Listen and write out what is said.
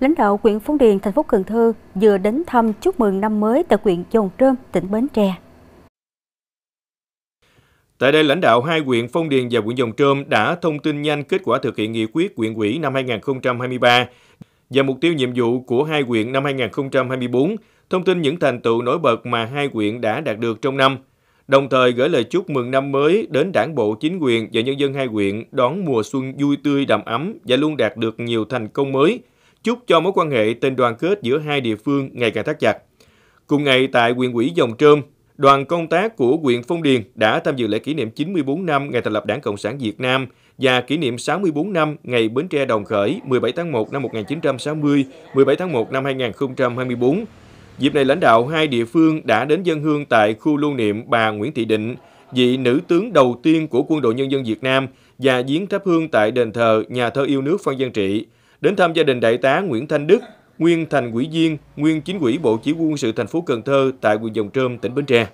lãnh đạo huyện Phong Điền, thành phố Cần Thơ vừa đến thăm chúc mừng năm mới tại huyện Dòng Trơm, tỉnh Bến Tre. Tại đây, lãnh đạo hai huyện Phong Điền và huyện Dòng Trơm đã thông tin nhanh kết quả thực hiện nghị quyết huyện ủy năm 2023 và mục tiêu nhiệm vụ của hai huyện năm 2024, thông tin những thành tựu nổi bật mà hai huyện đã đạt được trong năm, đồng thời gửi lời chúc mừng năm mới đến đảng bộ, chính quyền và nhân dân hai huyện đón mùa xuân vui tươi đầm ấm và luôn đạt được nhiều thành công mới – chúc cho mối quan hệ tình đoàn kết giữa hai địa phương ngày càng thắt chặt. Cùng ngày tại huyện Quỹ Dòng Trơm, đoàn công tác của huyện Phong Điền đã tham dự lễ kỷ niệm 94 năm ngày thành lập Đảng Cộng sản Việt Nam và kỷ niệm 64 năm ngày Bến Tre đồng khởi 17 tháng 1 năm 1960, 17 tháng 1 năm 2024. Dịp này lãnh đạo hai địa phương đã đến dân hương tại khu lưu niệm bà Nguyễn Thị Định, vị nữ tướng đầu tiên của quân đội nhân dân Việt Nam và giếng thắp hương tại đền thờ nhà thơ yêu nước Phan Văn Trị. Đến thăm gia đình đại tá Nguyễn Thanh Đức, nguyên thành ủy viên, nguyên chính ủy Bộ Chỉ huy quân sự thành phố Cần Thơ tại quận Dòng Trơm, tỉnh Bến Tre.